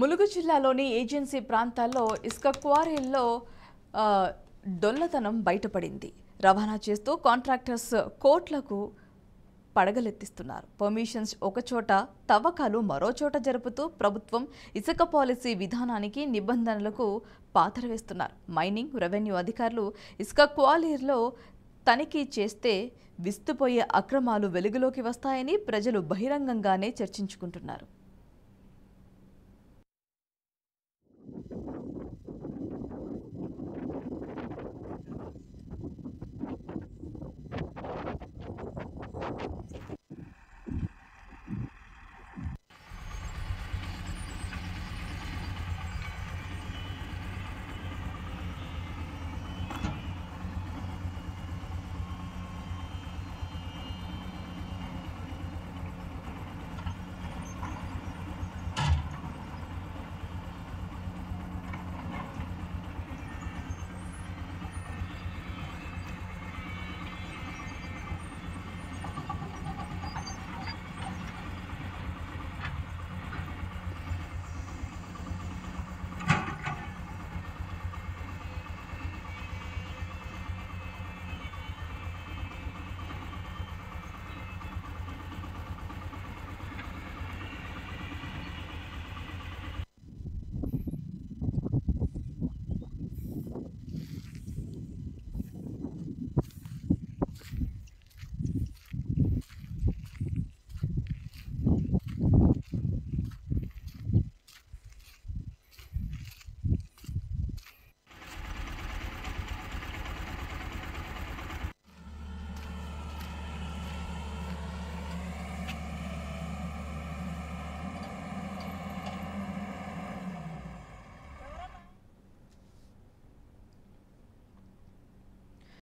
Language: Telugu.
ములుగు జిల్లాలోని ఏజెన్సీ ప్రాంతాల్లో ఇసుక క్వారీల్లో దొల్లతనం బయటపడింది రవాణా చేస్తూ కాంట్రాక్టర్స్ కోట్లకు పడగలెత్తిస్తున్నారు పర్మిషన్స్ ఒకచోట తవ్వకాలు మరోచోట జరుపుతూ ప్రభుత్వం ఇసుక పాలసీ విధానానికి నిబంధనలకు పాతరవేస్తున్నారు మైనింగ్ రెవెన్యూ అధికారులు ఇసుక క్వాలీర్లో తనిఖీ చేస్తే విస్తుపోయే అక్రమాలు వెలుగులోకి వస్తాయని ప్రజలు బహిరంగంగానే చర్చించుకుంటున్నారు